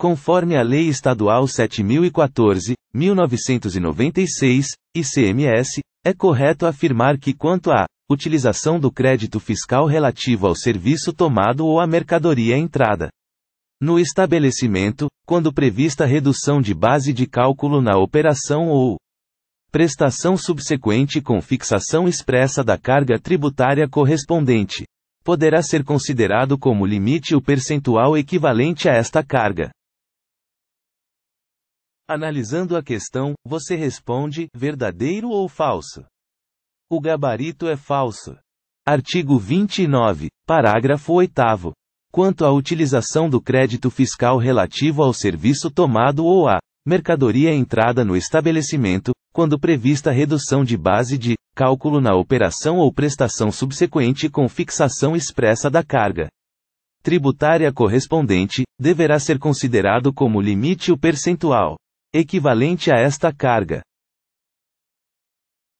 Conforme a Lei Estadual 7014, 1996, ICMS, é correto afirmar que quanto à utilização do crédito fiscal relativo ao serviço tomado ou à mercadoria entrada, no estabelecimento, quando prevista redução de base de cálculo na operação ou prestação subsequente com fixação expressa da carga tributária correspondente, poderá ser considerado como limite o percentual equivalente a esta carga. Analisando a questão, você responde: verdadeiro ou falso? O gabarito é falso. Artigo 29, parágrafo 8. Quanto à utilização do crédito fiscal relativo ao serviço tomado ou à mercadoria entrada no estabelecimento, quando prevista redução de base de cálculo na operação ou prestação subsequente com fixação expressa da carga tributária correspondente, deverá ser considerado como limite o percentual equivalente a esta carga.